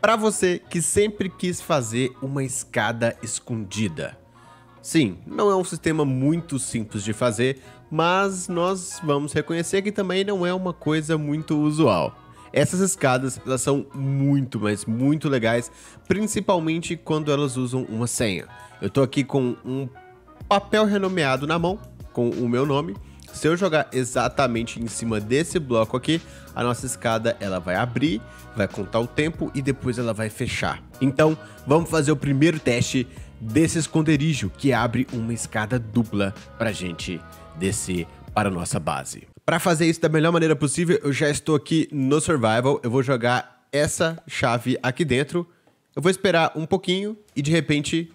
Para você que sempre quis fazer uma escada escondida. Sim, não é um sistema muito simples de fazer, mas nós vamos reconhecer que também não é uma coisa muito usual. Essas escadas elas são muito, mas muito legais, principalmente quando elas usam uma senha. Eu estou aqui com um papel renomeado na mão, com o meu nome, se eu jogar exatamente em cima desse bloco aqui, a nossa escada ela vai abrir, vai contar o tempo e depois ela vai fechar. Então, vamos fazer o primeiro teste desse esconderijo que abre uma escada dupla para gente descer para a nossa base. Para fazer isso da melhor maneira possível, eu já estou aqui no Survival, eu vou jogar essa chave aqui dentro, eu vou esperar um pouquinho e de repente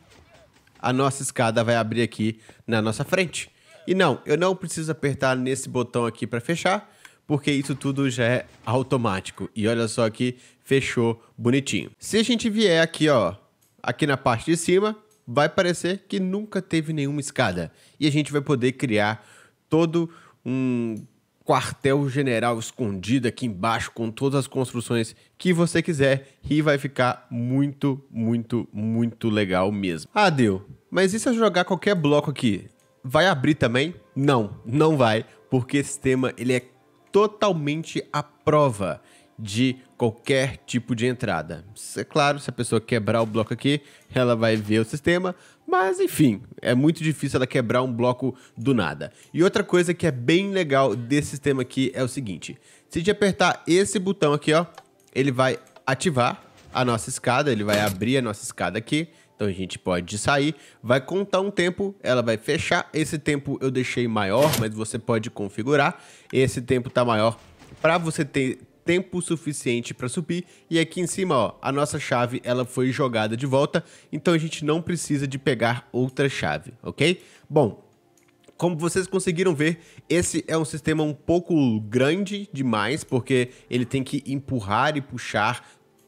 a nossa escada vai abrir aqui na nossa frente. E não, eu não preciso apertar nesse botão aqui para fechar, porque isso tudo já é automático. E olha só aqui, fechou bonitinho. Se a gente vier aqui, ó, aqui na parte de cima, vai parecer que nunca teve nenhuma escada. E a gente vai poder criar todo um quartel general escondido aqui embaixo com todas as construções que você quiser e vai ficar muito, muito, muito legal mesmo. Ah, deu. Mas e se eu jogar qualquer bloco aqui? Vai abrir também? Não, não vai, porque esse tema ele é totalmente à prova de qualquer tipo de entrada. É claro, se a pessoa quebrar o bloco aqui, ela vai ver o sistema, mas enfim, é muito difícil ela quebrar um bloco do nada. E outra coisa que é bem legal desse sistema aqui é o seguinte: se gente apertar esse botão aqui, ó, ele vai ativar a nossa escada, ele vai abrir a nossa escada aqui. Então a gente pode sair, vai contar um tempo, ela vai fechar. Esse tempo eu deixei maior, mas você pode configurar. Esse tempo tá maior para você ter tempo suficiente para subir. E aqui em cima, ó, a nossa chave ela foi jogada de volta, então a gente não precisa de pegar outra chave, ok? Bom, como vocês conseguiram ver, esse é um sistema um pouco grande demais, porque ele tem que empurrar e puxar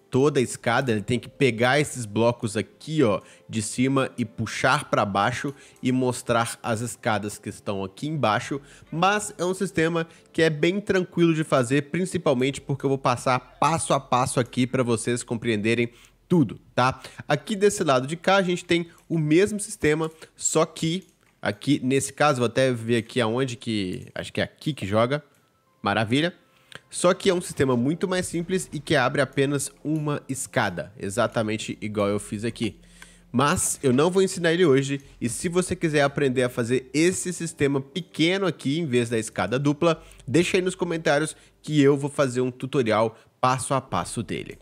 toda a escada, ele tem que pegar esses blocos aqui, ó, de cima e puxar para baixo e mostrar as escadas que estão aqui embaixo, mas é um sistema que é bem tranquilo de fazer, principalmente porque eu vou passar passo a passo aqui para vocês compreenderem tudo, tá? Aqui desse lado de cá a gente tem o mesmo sistema, só que aqui nesse caso, vou até ver aqui aonde que, acho que é aqui que joga. Maravilha. Só que é um sistema muito mais simples e que abre apenas uma escada, exatamente igual eu fiz aqui. Mas eu não vou ensinar ele hoje, e se você quiser aprender a fazer esse sistema pequeno aqui em vez da escada dupla, deixa aí nos comentários que eu vou fazer um tutorial passo a passo dele.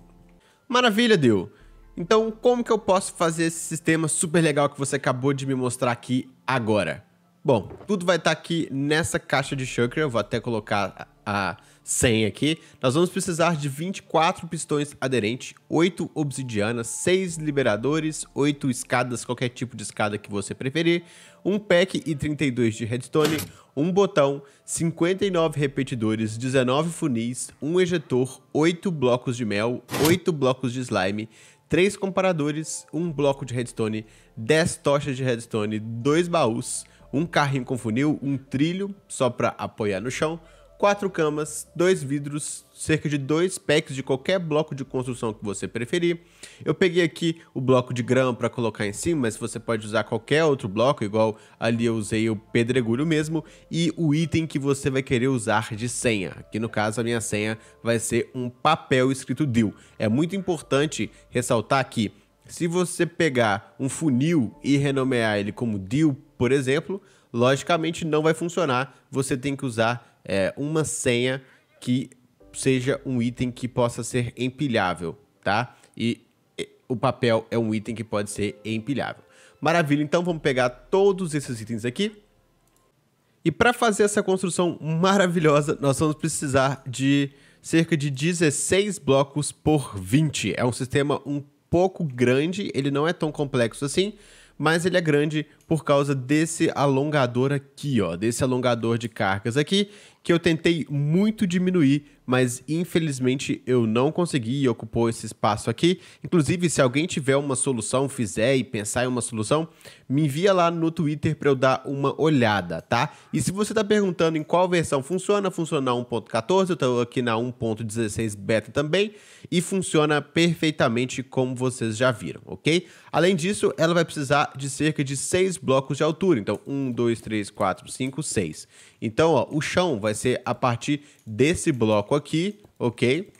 Maravilha, deu! Então, como que eu posso fazer esse sistema super legal que você acabou de me mostrar aqui agora? Bom, tudo vai estar tá aqui nessa caixa de chakra, eu vou até colocar a 100 aqui, nós vamos precisar de 24 pistões aderentes, 8 obsidianas, 6 liberadores, 8 escadas, qualquer tipo de escada que você preferir, um pack e 32 de redstone, um botão, 59 repetidores, 19 funis, um ejetor, 8 blocos de mel, 8 blocos de slime, 3 comparadores, um bloco de redstone, 10 tochas de redstone, 2 baús, um carrinho com funil, um trilho só para apoiar no chão, quatro camas, dois vidros, cerca de dois packs de qualquer bloco de construção que você preferir. Eu peguei aqui o bloco de grão para colocar em cima, mas você pode usar qualquer outro bloco, igual ali eu usei o pedregulho mesmo, e o item que você vai querer usar de senha. Aqui no caso a minha senha vai ser um papel escrito deal. É muito importante ressaltar que se você pegar um funil e renomear ele como deal, por exemplo, logicamente não vai funcionar, você tem que usar é, uma senha que seja um item que possa ser empilhável, tá? E o papel é um item que pode ser empilhável. Maravilha, então vamos pegar todos esses itens aqui. E para fazer essa construção maravilhosa, nós vamos precisar de cerca de 16 blocos por 20. É um sistema um pouco grande, ele não é tão complexo assim, mas ele é grande por causa desse alongador aqui, ó, desse alongador de cargas aqui, que eu tentei muito diminuir, mas infelizmente eu não consegui e ocupou esse espaço aqui. Inclusive, se alguém tiver uma solução, fizer e pensar em uma solução, me envia lá no Twitter para eu dar uma olhada, tá? E se você está perguntando em qual versão funciona, funciona na 1.14, eu estou aqui na 1.16 beta também, e funciona perfeitamente como vocês já viram, ok? Além disso, ela vai precisar de cerca de 6 seis blocos de altura. Então, um, dois, três, quatro, cinco, seis. Então, ó, o chão vai ser a partir desse bloco aqui, ok?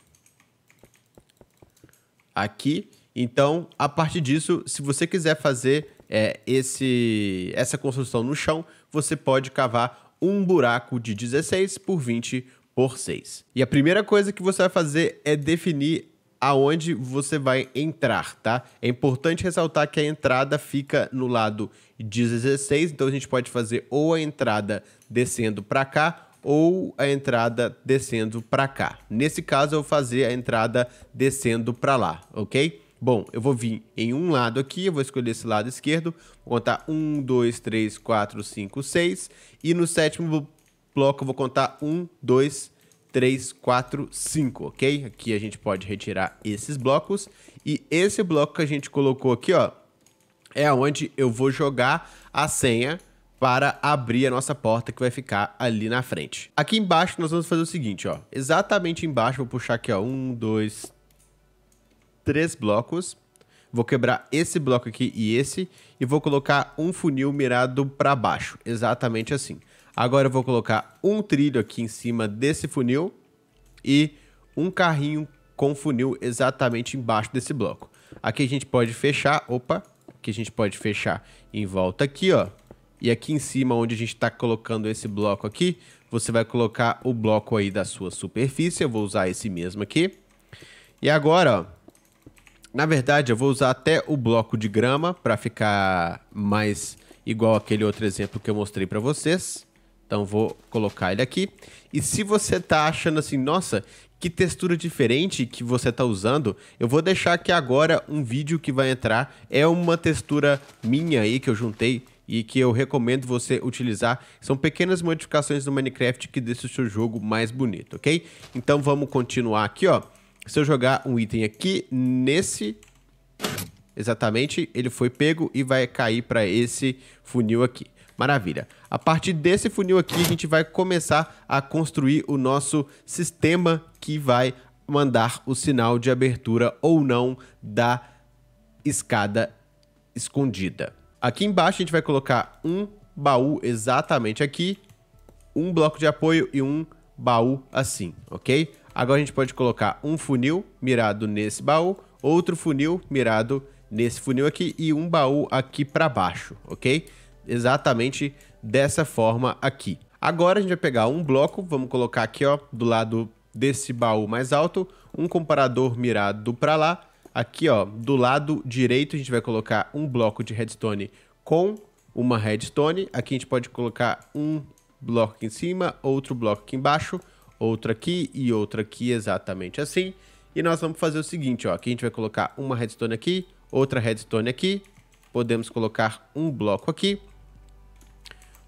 Aqui. Então, a partir disso, se você quiser fazer é, esse, essa construção no chão, você pode cavar um buraco de 16 por 20 por 6. E a primeira coisa que você vai fazer é definir aonde você vai entrar, tá? É importante ressaltar que a entrada fica no lado 16, então a gente pode fazer ou a entrada descendo para cá ou a entrada descendo para cá. Nesse caso, eu vou fazer a entrada descendo para lá, ok? Bom, eu vou vir em um lado aqui, eu vou escolher esse lado esquerdo, vou contar 1, 2, 3, 4, 5, 6, e no sétimo bloco eu vou contar 1, 2, 3, 3, 4, 5, ok? Aqui a gente pode retirar esses blocos. E esse bloco que a gente colocou aqui, ó, é onde eu vou jogar a senha para abrir a nossa porta que vai ficar ali na frente. Aqui embaixo nós vamos fazer o seguinte, ó. Exatamente embaixo, vou puxar aqui, ó, um, dois, três blocos. Vou quebrar esse bloco aqui e esse e vou colocar um funil mirado para baixo, exatamente assim. Agora eu vou colocar um trilho aqui em cima desse funil e um carrinho com funil exatamente embaixo desse bloco. Aqui a gente pode fechar, opa, aqui a gente pode fechar em volta aqui, ó. E aqui em cima, onde a gente está colocando esse bloco aqui, você vai colocar o bloco aí da sua superfície. Eu vou usar esse mesmo aqui. E agora, ó, na verdade, eu vou usar até o bloco de grama para ficar mais igual aquele outro exemplo que eu mostrei para vocês. Então vou colocar ele aqui. E se você tá achando assim, nossa, que textura diferente que você tá usando, eu vou deixar aqui agora um vídeo que vai entrar. É uma textura minha aí que eu juntei e que eu recomendo você utilizar. São pequenas modificações no Minecraft que deixam o seu jogo mais bonito, ok? Então vamos continuar aqui, ó. Se eu jogar um item aqui nesse... Exatamente, ele foi pego e vai cair para esse funil aqui. Maravilha. A partir desse funil aqui, a gente vai começar a construir o nosso sistema que vai mandar o sinal de abertura ou não da escada escondida. Aqui embaixo a gente vai colocar um baú exatamente aqui, um bloco de apoio e um baú assim, ok? Agora a gente pode colocar um funil mirado nesse baú, outro funil mirado nesse funil aqui e um baú aqui para baixo, ok? exatamente dessa forma aqui. Agora a gente vai pegar um bloco, vamos colocar aqui ó, do lado desse baú mais alto, um comparador mirado para lá. Aqui ó, do lado direito a gente vai colocar um bloco de redstone com uma redstone. Aqui a gente pode colocar um bloco aqui em cima, outro bloco aqui embaixo, outro aqui e outro aqui exatamente assim. E nós vamos fazer o seguinte, ó, aqui a gente vai colocar uma redstone aqui, outra redstone aqui, podemos colocar um bloco aqui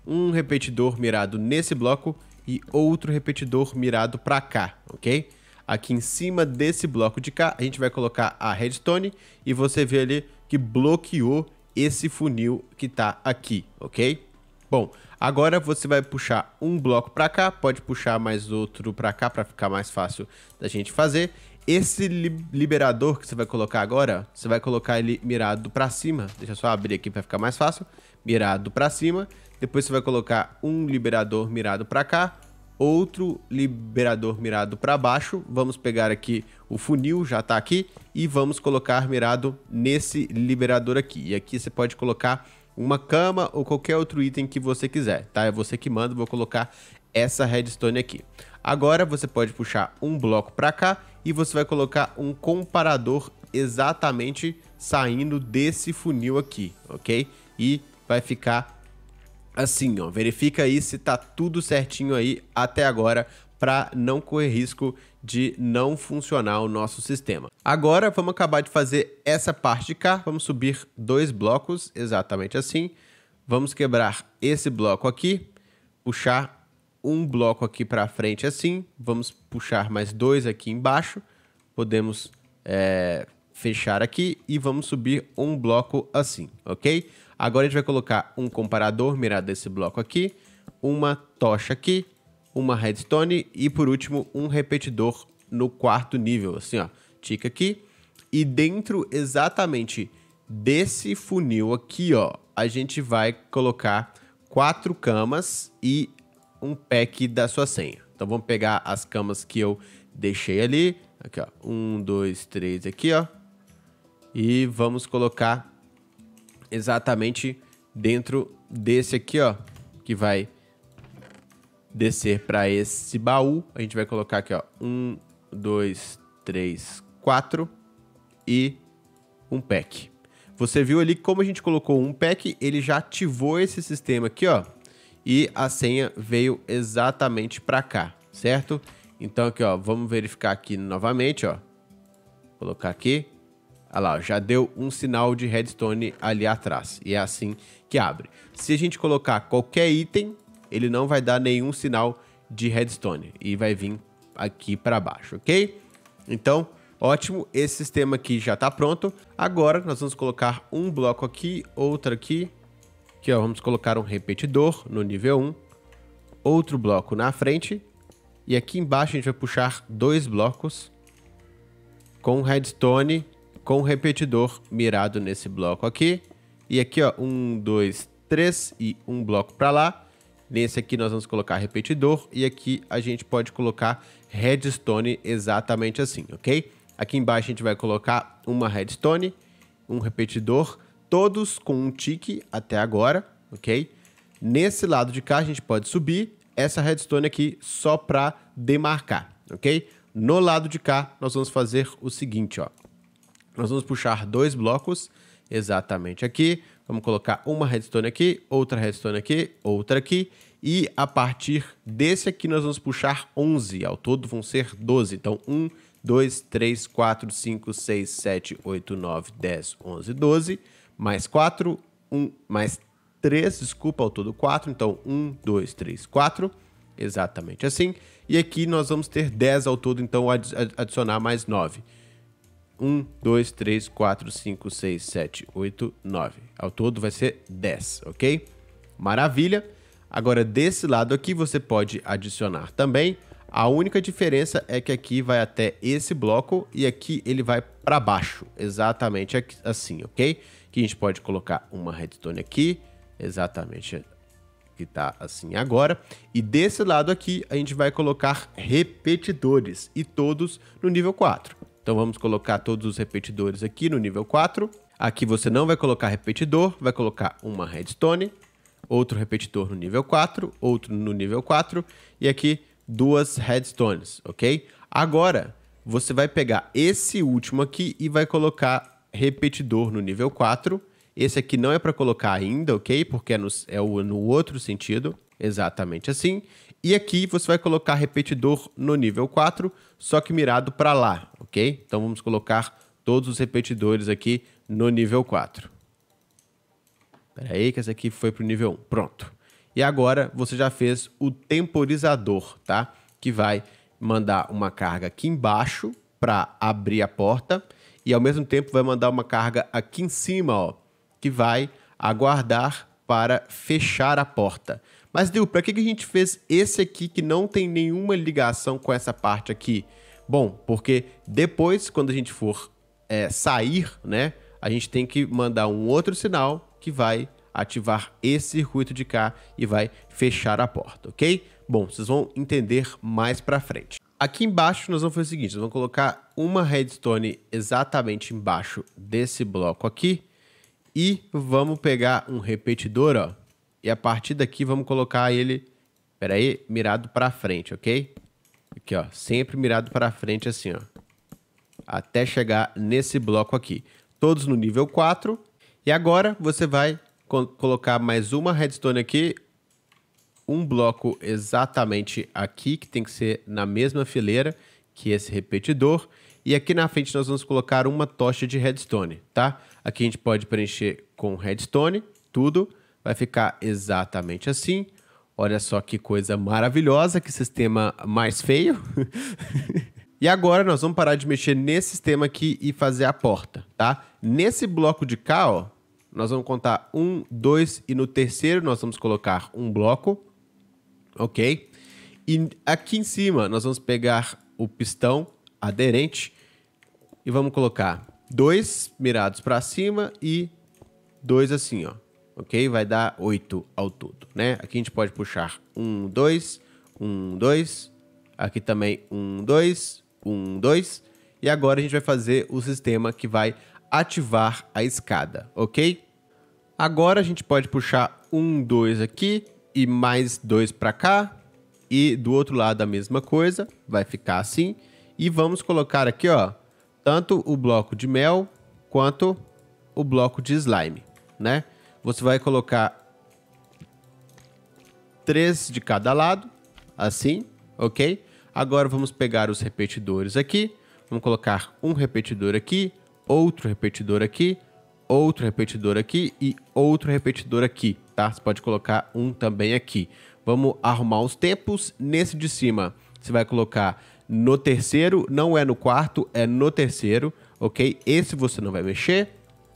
um repetidor mirado nesse bloco e outro repetidor mirado para cá, ok? Aqui em cima desse bloco de cá, a gente vai colocar a redstone e você vê ali que bloqueou esse funil que está aqui, ok? Bom, agora você vai puxar um bloco para cá, pode puxar mais outro para cá para ficar mais fácil da gente fazer. Esse liberador que você vai colocar agora, você vai colocar ele mirado para cima. Deixa eu só abrir aqui para ficar mais fácil. Mirado para cima. Depois você vai colocar um liberador mirado para cá, outro liberador mirado para baixo. Vamos pegar aqui o funil, já está aqui, e vamos colocar mirado nesse liberador aqui. E aqui você pode colocar uma cama ou qualquer outro item que você quiser, tá? É você que manda, vou colocar essa redstone aqui. Agora você pode puxar um bloco para cá e você vai colocar um comparador exatamente saindo desse funil aqui, ok? E vai ficar assim, ó, verifica aí se tá tudo certinho aí até agora para não correr risco de não funcionar o nosso sistema. Agora vamos acabar de fazer essa parte de cá, vamos subir dois blocos, exatamente assim. Vamos quebrar esse bloco aqui, puxar um bloco aqui para frente assim, vamos puxar mais dois aqui embaixo, podemos é, fechar aqui e vamos subir um bloco assim, ok? Agora a gente vai colocar um comparador mirado nesse bloco aqui, uma tocha aqui, uma redstone e por último um repetidor no quarto nível, assim ó, tica aqui. E dentro exatamente desse funil aqui ó, a gente vai colocar quatro camas e um pack da sua senha. Então vamos pegar as camas que eu deixei ali, aqui ó, um, dois, três aqui ó, e vamos colocar exatamente dentro desse aqui, ó, que vai descer para esse baú. A gente vai colocar aqui, ó, um, dois, três, quatro e um pack. Você viu ali como a gente colocou um pack, ele já ativou esse sistema aqui, ó, e a senha veio exatamente para cá, certo? Então aqui, ó, vamos verificar aqui novamente, ó. Colocar aqui, Olha lá, já deu um sinal de redstone ali atrás. E é assim que abre. Se a gente colocar qualquer item, ele não vai dar nenhum sinal de redstone. E vai vir aqui para baixo, ok? Então, ótimo. Esse sistema aqui já está pronto. Agora, nós vamos colocar um bloco aqui, outro aqui. Aqui, ó, vamos colocar um repetidor no nível 1. Outro bloco na frente. E aqui embaixo a gente vai puxar dois blocos com redstone com um repetidor mirado nesse bloco aqui. E aqui, ó, um, dois, três e um bloco para lá. Nesse aqui nós vamos colocar repetidor e aqui a gente pode colocar redstone exatamente assim, ok? Aqui embaixo a gente vai colocar uma redstone, um repetidor, todos com um tique até agora, ok? Nesse lado de cá a gente pode subir essa redstone aqui só para demarcar, ok? No lado de cá nós vamos fazer o seguinte, ó. Nós vamos puxar dois blocos exatamente aqui. Vamos colocar uma redstone aqui, outra redstone aqui, outra aqui. E a partir desse aqui nós vamos puxar 11. Ao todo vão ser 12. Então 1, 2, 3, 4, 5, 6, 7, 8, 9, 10, 11, 12. Mais 4, 1, mais 3, desculpa, ao todo 4. Então 1, 2, 3, 4. Exatamente assim. E aqui nós vamos ter 10 ao todo, então adicionar mais 9. 1, 2, 3, 4, 5, 6, 7, 8, 9. Ao todo vai ser 10, ok? Maravilha! Agora, desse lado aqui, você pode adicionar também. A única diferença é que aqui vai até esse bloco e aqui ele vai para baixo, exatamente assim, ok? Que a gente pode colocar uma redstone aqui, exatamente que está assim agora. E desse lado aqui, a gente vai colocar repetidores e todos no nível 4. Então vamos colocar todos os repetidores aqui no nível 4. Aqui você não vai colocar repetidor, vai colocar uma redstone, outro repetidor no nível 4, outro no nível 4 e aqui duas redstones, ok? Agora, você vai pegar esse último aqui e vai colocar repetidor no nível 4. Esse aqui não é para colocar ainda, ok? Porque é no, é no outro sentido, exatamente assim. E aqui você vai colocar repetidor no nível 4, só que mirado para lá, ok? Então vamos colocar todos os repetidores aqui no nível 4. Espera aí que essa aqui foi para o nível 1. Pronto. E agora você já fez o temporizador, tá? Que vai mandar uma carga aqui embaixo para abrir a porta e ao mesmo tempo vai mandar uma carga aqui em cima, ó, que vai aguardar para fechar a porta. Mas, Dil, para que, que a gente fez esse aqui que não tem nenhuma ligação com essa parte aqui? Bom, porque depois, quando a gente for é, sair, né, a gente tem que mandar um outro sinal que vai ativar esse circuito de cá e vai fechar a porta, ok? Bom, vocês vão entender mais para frente. Aqui embaixo nós vamos fazer o seguinte, nós vamos colocar uma redstone exatamente embaixo desse bloco aqui e vamos pegar um repetidor, ó, e a partir daqui vamos colocar ele, peraí, mirado para frente, ok? Aqui, ó. Sempre mirado para frente assim, ó. Até chegar nesse bloco aqui. Todos no nível 4. E agora você vai colocar mais uma redstone aqui. Um bloco exatamente aqui, que tem que ser na mesma fileira que esse repetidor. E aqui na frente nós vamos colocar uma tocha de redstone, tá? Aqui a gente pode preencher com redstone, tudo. Vai ficar exatamente assim. Olha só que coisa maravilhosa, que sistema mais feio. E agora nós vamos parar de mexer nesse sistema aqui e fazer a porta, tá? Nesse bloco de cá, ó, nós vamos contar um, dois e no terceiro nós vamos colocar um bloco, ok? E aqui em cima nós vamos pegar o pistão aderente e vamos colocar dois mirados para cima e dois assim, ó ok? Vai dar 8 ao todo, né? Aqui a gente pode puxar 1, 2, 1, 2. Aqui também 1, 2, 1, 2. E agora a gente vai fazer o sistema que vai ativar a escada, ok? Agora a gente pode puxar 1, 2 aqui e mais 2 para cá. E do outro lado a mesma coisa, vai ficar assim. E vamos colocar aqui, ó, tanto o bloco de mel quanto o bloco de slime, né? Você vai colocar três de cada lado, assim, ok? Agora vamos pegar os repetidores aqui. Vamos colocar um repetidor aqui, outro repetidor aqui, outro repetidor aqui e outro repetidor aqui, tá? Você pode colocar um também aqui. Vamos arrumar os tempos. Nesse de cima, você vai colocar no terceiro, não é no quarto, é no terceiro, ok? Esse você não vai mexer,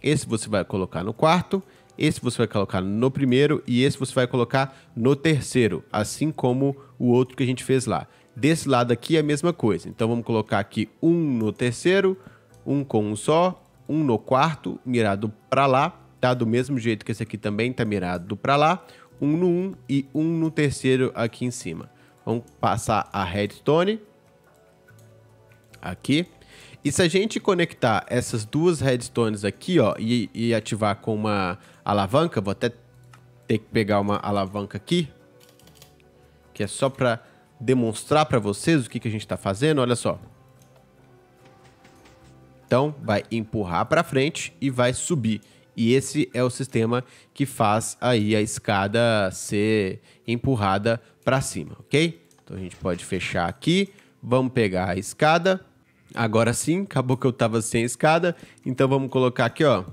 esse você vai colocar no quarto esse você vai colocar no primeiro e esse você vai colocar no terceiro, assim como o outro que a gente fez lá. Desse lado aqui é a mesma coisa, então vamos colocar aqui um no terceiro, um com um só, um no quarto, mirado para lá, tá? Do mesmo jeito que esse aqui também tá mirado para lá, um no um e um no terceiro aqui em cima. Vamos passar a redstone aqui. E se a gente conectar essas duas redstones aqui, ó, e, e ativar com uma alavanca, vou até ter que pegar uma alavanca aqui, que é só para demonstrar para vocês o que, que a gente está fazendo, olha só. Então, vai empurrar para frente e vai subir. E esse é o sistema que faz aí a escada ser empurrada para cima, ok? Então a gente pode fechar aqui, vamos pegar a escada, Agora sim, acabou que eu estava sem escada. Então vamos colocar aqui, ó.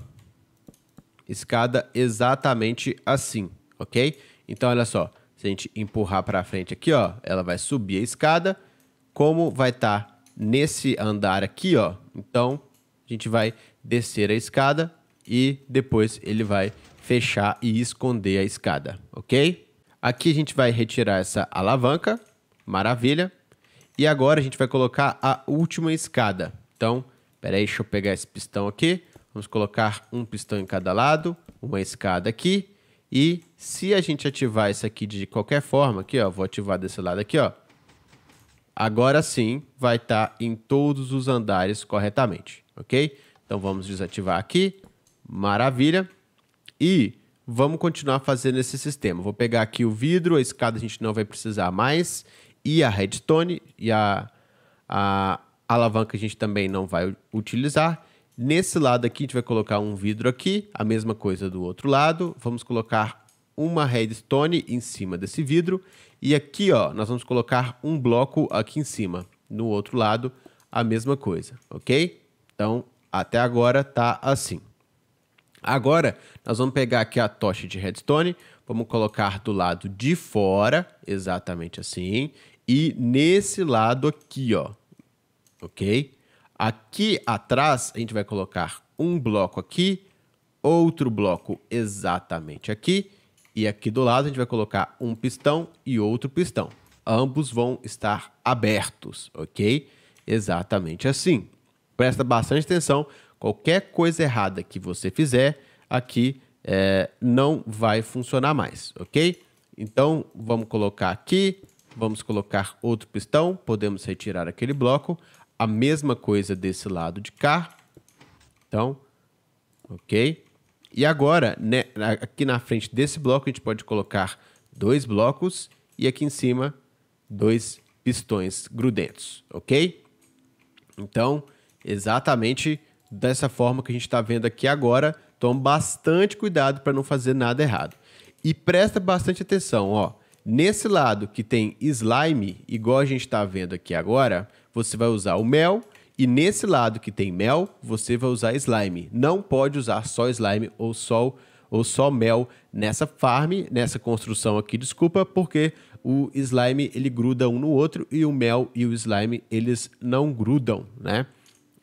Escada exatamente assim, ok? Então olha só, se a gente empurrar para frente aqui, ó, ela vai subir a escada. Como vai estar tá nesse andar aqui, ó, então a gente vai descer a escada e depois ele vai fechar e esconder a escada, ok? Aqui a gente vai retirar essa alavanca, maravilha. E agora a gente vai colocar a última escada. Então, peraí, deixa eu pegar esse pistão aqui. Vamos colocar um pistão em cada lado, uma escada aqui. E se a gente ativar isso aqui de qualquer forma, aqui ó, vou ativar desse lado aqui ó. Agora sim vai estar tá em todos os andares corretamente, ok? Então vamos desativar aqui, maravilha. E vamos continuar fazendo esse sistema. Vou pegar aqui o vidro, a escada a gente não vai precisar mais e a redstone e a, a alavanca a gente também não vai utilizar. Nesse lado aqui a gente vai colocar um vidro aqui, a mesma coisa do outro lado. Vamos colocar uma redstone em cima desse vidro e aqui ó, nós vamos colocar um bloco aqui em cima. No outro lado a mesma coisa, ok? Então até agora tá assim. Agora nós vamos pegar aqui a tocha de redstone, Vamos colocar do lado de fora, exatamente assim, e nesse lado aqui, ó. OK? Aqui atrás a gente vai colocar um bloco aqui, outro bloco exatamente aqui, e aqui do lado a gente vai colocar um pistão e outro pistão. Ambos vão estar abertos, ok? Exatamente assim. Presta bastante atenção. Qualquer coisa errada que você fizer, aqui é, não vai funcionar mais, ok? Então, vamos colocar aqui, vamos colocar outro pistão, podemos retirar aquele bloco. A mesma coisa desse lado de cá. Então, ok? E agora, né, aqui na frente desse bloco, a gente pode colocar dois blocos e aqui em cima, dois pistões grudentos, ok? Então, exatamente dessa forma que a gente está vendo aqui agora, Toma bastante cuidado para não fazer nada errado. E presta bastante atenção, ó. Nesse lado que tem slime, igual a gente está vendo aqui agora, você vai usar o mel. E nesse lado que tem mel, você vai usar slime. Não pode usar só slime ou só, ou só mel nessa farm, nessa construção aqui, desculpa, porque o slime ele gruda um no outro e o mel e o slime eles não grudam, né?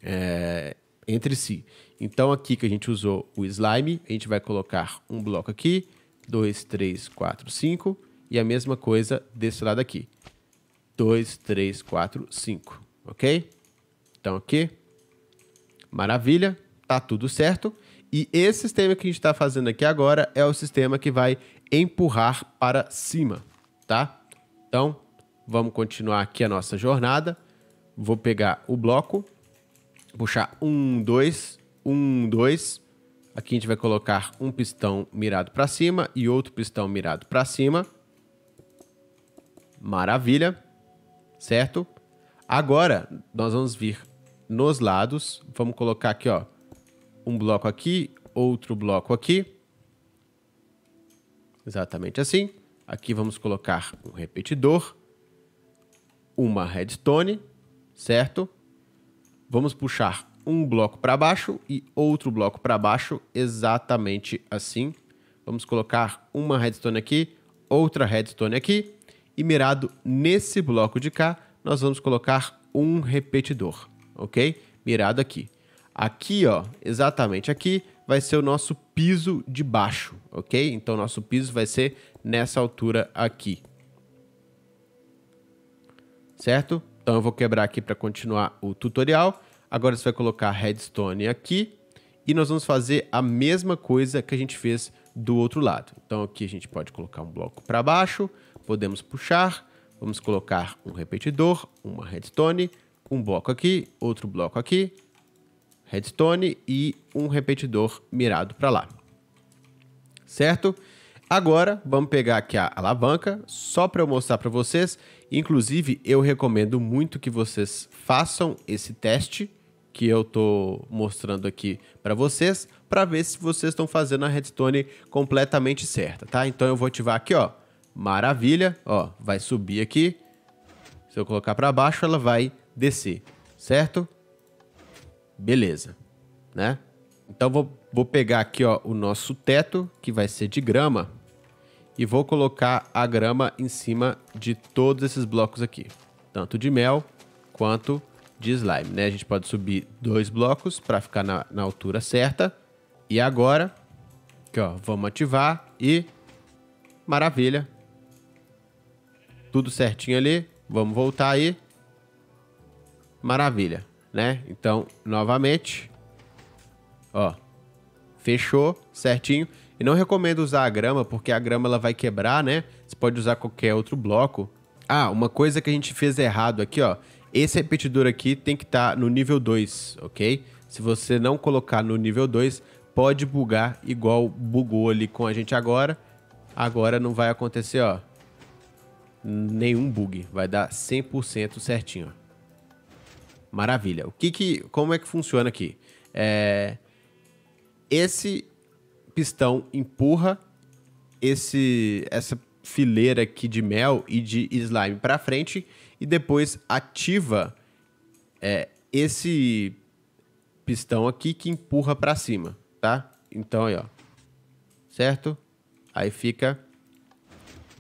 É, entre si. Então, aqui que a gente usou o slime, a gente vai colocar um bloco aqui, 2, 3, 4, 5, e a mesma coisa desse lado aqui. 2, 3, 4, 5, ok? Então, aqui, maravilha, tá tudo certo. E esse sistema que a gente está fazendo aqui agora é o sistema que vai empurrar para cima, tá? Então, vamos continuar aqui a nossa jornada. Vou pegar o bloco, puxar um, dois, um, dois. Aqui a gente vai colocar um pistão mirado para cima e outro pistão mirado para cima. Maravilha, certo? Agora, nós vamos vir nos lados. Vamos colocar aqui, ó, um bloco aqui, outro bloco aqui. Exatamente assim. Aqui vamos colocar um repetidor, uma redstone, certo? Vamos puxar um bloco para baixo e outro bloco para baixo, exatamente assim. Vamos colocar uma redstone aqui, outra redstone aqui, e mirado nesse bloco de cá, nós vamos colocar um repetidor, ok? Mirado aqui. Aqui, ó, exatamente aqui, vai ser o nosso piso de baixo, ok? Então, nosso piso vai ser nessa altura aqui. Certo? Então, eu vou quebrar aqui para continuar o tutorial. Agora você vai colocar redstone aqui e nós vamos fazer a mesma coisa que a gente fez do outro lado. Então aqui a gente pode colocar um bloco para baixo, podemos puxar, vamos colocar um repetidor, uma redstone, um bloco aqui, outro bloco aqui, redstone e um repetidor mirado para lá. Certo? Agora, vamos pegar aqui a alavanca, só para eu mostrar para vocês. Inclusive, eu recomendo muito que vocês façam esse teste, que eu tô mostrando aqui para vocês, para ver se vocês estão fazendo a redstone completamente certa, tá? Então eu vou ativar aqui, ó. Maravilha, ó, vai subir aqui. Se eu colocar para baixo, ela vai descer, certo? Beleza, né? Então vou, vou pegar aqui, ó, o nosso teto, que vai ser de grama, e vou colocar a grama em cima de todos esses blocos aqui, tanto de mel quanto de de slime, né? A gente pode subir dois blocos para ficar na, na, altura certa. E agora, aqui ó, vamos ativar e... Maravilha. Tudo certinho ali. Vamos voltar aí. Maravilha, né? Então, novamente, ó, fechou certinho. E não recomendo usar a grama, porque a grama ela vai quebrar, né? Você pode usar qualquer outro bloco. Ah, uma coisa que a gente fez errado aqui, ó. Esse repetidor aqui tem que estar tá no nível 2, ok? Se você não colocar no nível 2, pode bugar igual bugou ali com a gente agora. Agora não vai acontecer, ó, nenhum bug. Vai dar 100% certinho. Maravilha. O que que, como é que funciona aqui? É, esse pistão empurra esse, essa fileira aqui de mel e de slime para frente e depois ativa é, esse pistão aqui que empurra para cima, tá? Então aí, ó. Certo? Aí fica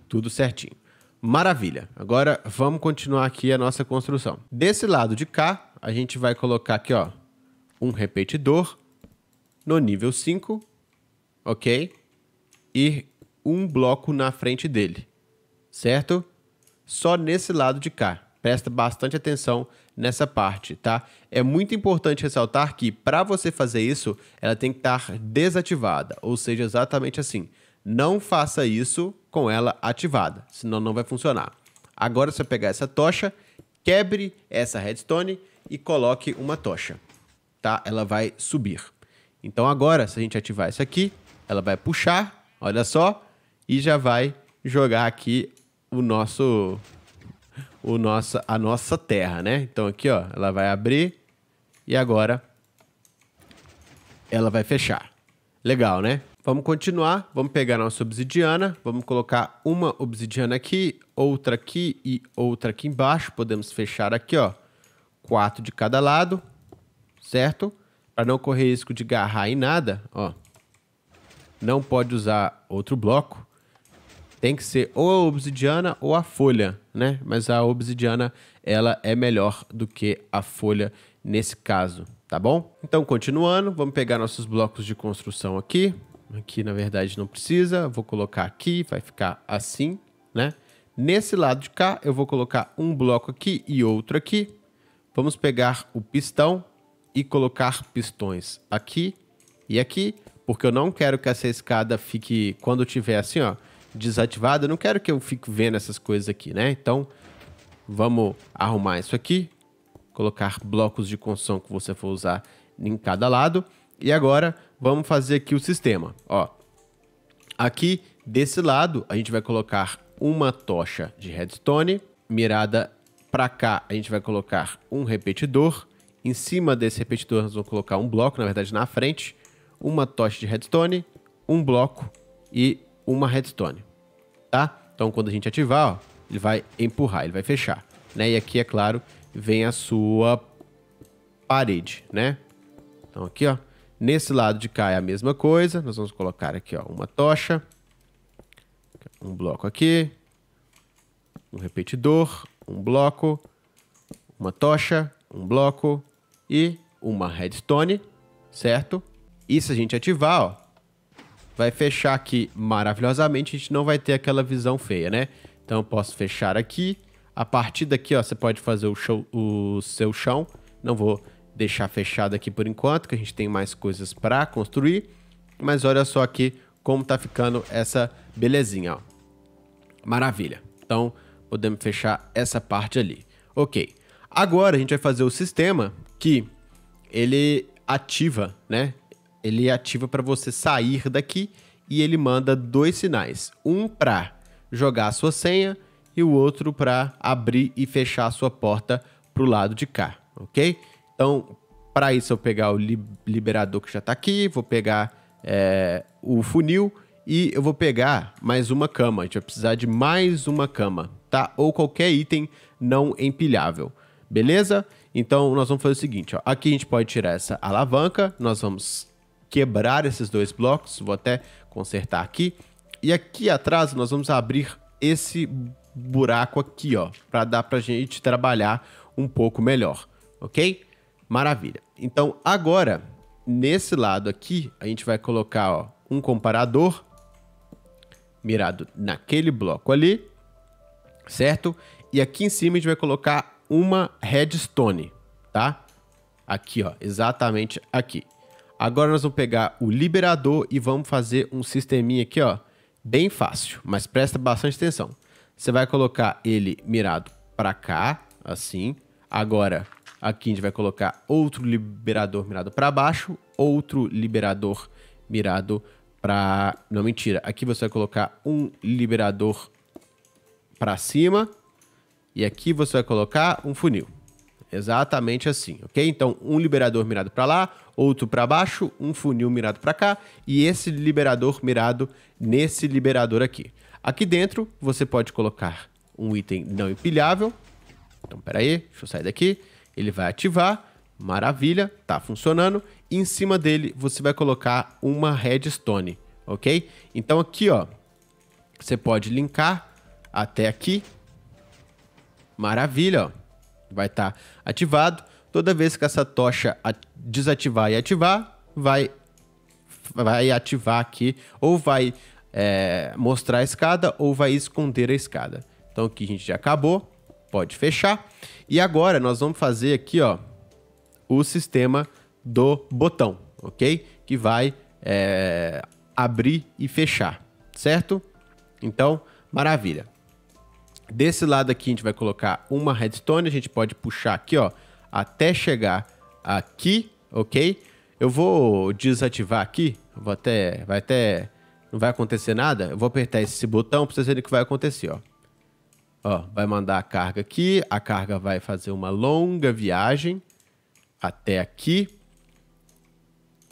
tudo certinho. Maravilha. Agora vamos continuar aqui a nossa construção. Desse lado de cá, a gente vai colocar aqui, ó, um repetidor no nível 5, OK? E um bloco na frente dele. Certo? só nesse lado de cá. Presta bastante atenção nessa parte, tá? É muito importante ressaltar que para você fazer isso, ela tem que estar desativada, ou seja, exatamente assim. Não faça isso com ela ativada, senão não vai funcionar. Agora você vai pegar essa tocha, quebre essa redstone e coloque uma tocha, tá? Ela vai subir. Então agora, se a gente ativar isso aqui, ela vai puxar, olha só, e já vai jogar aqui o nosso o nossa a nossa terra, né? Então aqui, ó, ela vai abrir e agora ela vai fechar. Legal, né? Vamos continuar, vamos pegar nossa obsidiana, vamos colocar uma obsidiana aqui, outra aqui e outra aqui embaixo. Podemos fechar aqui, ó, quatro de cada lado, certo? Para não correr risco de agarrar em nada, ó. Não pode usar outro bloco, tem que ser ou a obsidiana ou a folha, né? Mas a obsidiana ela é melhor do que a folha nesse caso, tá bom? Então, continuando, vamos pegar nossos blocos de construção aqui. Aqui, na verdade, não precisa. Vou colocar aqui, vai ficar assim, né? Nesse lado de cá, eu vou colocar um bloco aqui e outro aqui. Vamos pegar o pistão e colocar pistões aqui e aqui, porque eu não quero que essa escada fique, quando tiver assim, ó, desativado, eu não quero que eu fique vendo essas coisas aqui, né? Então, vamos arrumar isso aqui, colocar blocos de construção que você for usar em cada lado. E agora, vamos fazer aqui o sistema, ó. Aqui, desse lado, a gente vai colocar uma tocha de redstone, mirada para cá, a gente vai colocar um repetidor. Em cima desse repetidor, nós vamos colocar um bloco, na verdade, na frente, uma tocha de redstone, um bloco e uma redstone tá? Então, quando a gente ativar, ó, ele vai empurrar, ele vai fechar, né? E aqui, é claro, vem a sua parede, né? Então, aqui, ó, nesse lado de cá é a mesma coisa. Nós vamos colocar aqui, ó, uma tocha, um bloco aqui, um repetidor, um bloco, uma tocha, um bloco e uma redstone, certo? E se a gente ativar, ó, vai fechar aqui maravilhosamente, a gente não vai ter aquela visão feia, né? Então eu posso fechar aqui. A partir daqui, ó, você pode fazer o, show, o seu chão. Não vou deixar fechado aqui por enquanto, que a gente tem mais coisas para construir. Mas olha só aqui como tá ficando essa belezinha, ó. Maravilha. Então, podemos fechar essa parte ali. Ok. Agora a gente vai fazer o sistema que ele ativa, né? ele é ativa para você sair daqui e ele manda dois sinais, um para jogar a sua senha e o outro para abrir e fechar a sua porta para o lado de cá, ok? Então, para isso eu pegar o liberador que já está aqui, vou pegar é, o funil e eu vou pegar mais uma cama. A gente vai precisar de mais uma cama, tá? Ou qualquer item não empilhável, beleza? Então, nós vamos fazer o seguinte, ó. Aqui a gente pode tirar essa alavanca, nós vamos quebrar esses dois blocos, vou até consertar aqui. E aqui atrás nós vamos abrir esse buraco aqui, ó, para dar para a gente trabalhar um pouco melhor, ok? Maravilha. Então agora, nesse lado aqui, a gente vai colocar ó, um comparador mirado naquele bloco ali, certo? E aqui em cima a gente vai colocar uma redstone, tá? Aqui, ó, exatamente aqui. Agora nós vamos pegar o liberador e vamos fazer um sisteminha aqui, ó, bem fácil, mas presta bastante atenção. Você vai colocar ele mirado para cá, assim. Agora, aqui a gente vai colocar outro liberador mirado para baixo, outro liberador mirado para... Não, mentira. Aqui você vai colocar um liberador para cima e aqui você vai colocar um funil. Exatamente assim, ok? Então, um liberador mirado para lá, outro para baixo, um funil mirado para cá e esse liberador mirado nesse liberador aqui. Aqui dentro, você pode colocar um item não empilhável. Então, peraí, deixa eu sair daqui. Ele vai ativar, maravilha, tá funcionando. E em cima dele, você vai colocar uma redstone, ok? Então, aqui, ó, você pode linkar até aqui. Maravilha, ó vai estar tá ativado. Toda vez que essa tocha desativar e ativar, vai, vai ativar aqui ou vai é, mostrar a escada ou vai esconder a escada. Então aqui a gente já acabou, pode fechar. E agora nós vamos fazer aqui ó, o sistema do botão, ok? Que vai é, abrir e fechar, certo? Então, maravilha. Desse lado aqui a gente vai colocar uma redstone, a gente pode puxar aqui, ó, até chegar aqui, ok? Eu vou desativar aqui, vou até, vai até, não vai acontecer nada. Eu vou apertar esse botão para vocês verem o que vai acontecer, ó. Ó, vai mandar a carga aqui, a carga vai fazer uma longa viagem até aqui.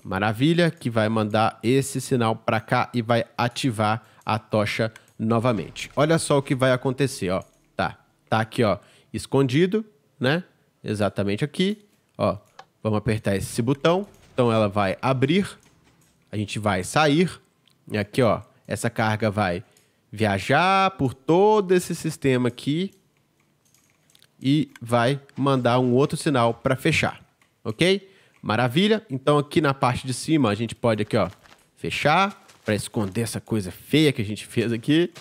Maravilha, que vai mandar esse sinal para cá e vai ativar a tocha novamente. Olha só o que vai acontecer, ó. Tá, tá aqui, ó, escondido, né? Exatamente aqui, ó. Vamos apertar esse botão, então ela vai abrir, a gente vai sair, e aqui, ó, essa carga vai viajar por todo esse sistema aqui e vai mandar um outro sinal para fechar, ok? Maravilha. Então aqui na parte de cima a gente pode aqui, ó, fechar, para esconder essa coisa feia que a gente fez aqui.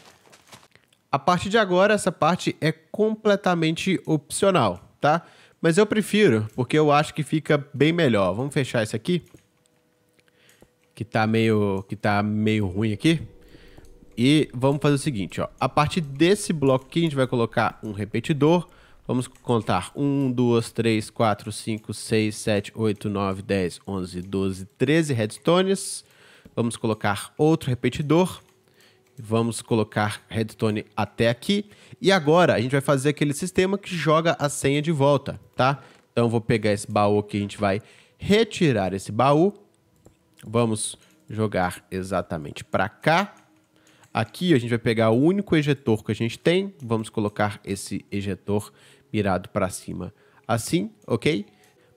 A partir de agora, essa parte é completamente opcional, tá? Mas eu prefiro, porque eu acho que fica bem melhor. Vamos fechar isso aqui. Que tá meio, que tá meio ruim aqui. E vamos fazer o seguinte, ó. A partir desse bloco aqui, a gente vai colocar um repetidor. Vamos contar 1, 2, 3, 4, 5, 6, 7, 8, 9, 10, 11, 12, 13 redstones. Vamos colocar outro repetidor. Vamos colocar redtone até aqui. E agora a gente vai fazer aquele sistema que joga a senha de volta, tá? Então vou pegar esse baú aqui, a gente vai retirar esse baú. Vamos jogar exatamente para cá. Aqui a gente vai pegar o único ejetor que a gente tem. Vamos colocar esse ejetor mirado para cima assim, ok?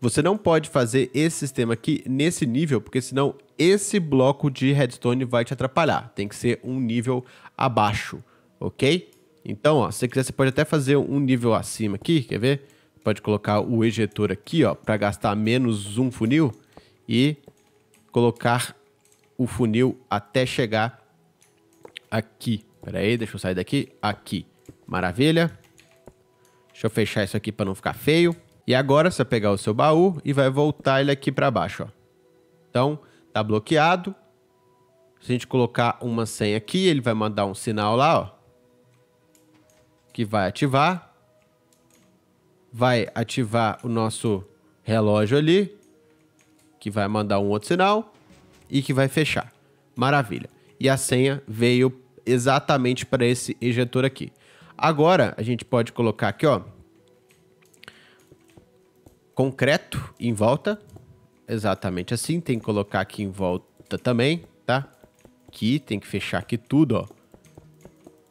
Você não pode fazer esse sistema aqui nesse nível, porque senão esse bloco de redstone vai te atrapalhar. Tem que ser um nível abaixo, ok? Então, ó, se você quiser, você pode até fazer um nível acima aqui, quer ver? Pode colocar o ejetor aqui, ó, para gastar menos um funil e colocar o funil até chegar aqui. Pera aí, deixa eu sair daqui. Aqui. Maravilha. Deixa eu fechar isso aqui para não ficar feio. E agora você vai pegar o seu baú e vai voltar ele aqui para baixo, ó. Então, tá bloqueado. Se a gente colocar uma senha aqui, ele vai mandar um sinal lá, ó. Que vai ativar. Vai ativar o nosso relógio ali. Que vai mandar um outro sinal. E que vai fechar. Maravilha. E a senha veio exatamente para esse ejetor aqui. Agora, a gente pode colocar aqui, ó. Concreto em volta exatamente assim. Tem que colocar aqui em volta também, tá? Aqui, tem que fechar aqui tudo, ó.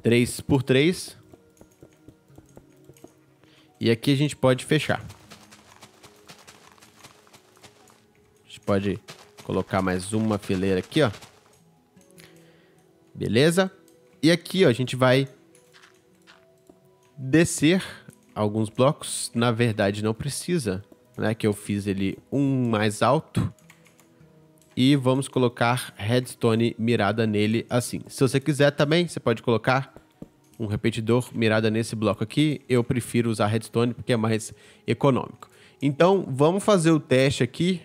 3 por 3. E aqui a gente pode fechar. A gente pode colocar mais uma fileira aqui, ó. Beleza? E aqui, ó, a gente vai descer alguns blocos. Na verdade, não precisa né, que eu fiz ele um mais alto. E vamos colocar redstone mirada nele assim. Se você quiser também, você pode colocar um repetidor mirada nesse bloco aqui. Eu prefiro usar redstone porque é mais econômico. Então, vamos fazer o teste aqui.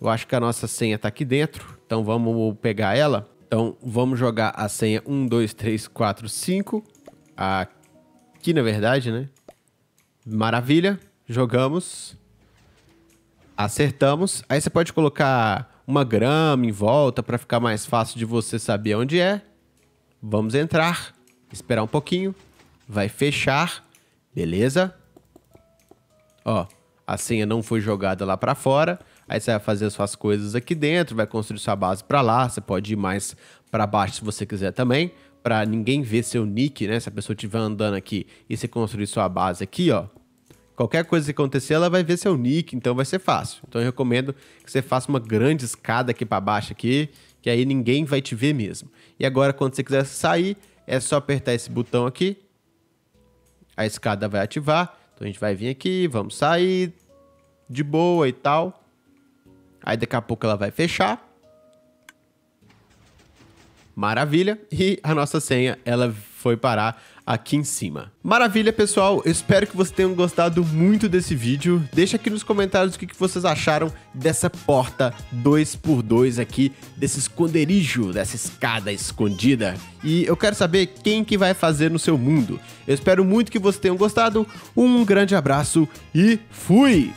Eu acho que a nossa senha está aqui dentro. Então, vamos pegar ela. Então, vamos jogar a senha 1, 2, 3, 4, 5. Aqui, na verdade, né? Maravilha. Jogamos. Acertamos. Aí você pode colocar uma grama em volta para ficar mais fácil de você saber onde é. Vamos entrar, esperar um pouquinho, vai fechar, beleza? Ó, a senha não foi jogada lá para fora. Aí você vai fazer as suas coisas aqui dentro, vai construir sua base para lá. Você pode ir mais para baixo se você quiser também, para ninguém ver seu nick, né? Se a pessoa estiver andando aqui e você construir sua base aqui, ó, Qualquer coisa que acontecer, ela vai ver seu nick, então vai ser fácil. Então eu recomendo que você faça uma grande escada aqui para baixo aqui, que aí ninguém vai te ver mesmo. E agora quando você quiser sair, é só apertar esse botão aqui. A escada vai ativar. Então a gente vai vir aqui, vamos sair de boa e tal. Aí daqui a pouco ela vai fechar. Maravilha. E a nossa senha, ela foi parar aqui em cima. Maravilha, pessoal. espero que vocês tenham gostado muito desse vídeo. Deixa aqui nos comentários o que vocês acharam dessa porta 2x2 aqui, desse esconderijo, dessa escada escondida. E eu quero saber quem que vai fazer no seu mundo. Eu espero muito que vocês tenham gostado. Um grande abraço e fui!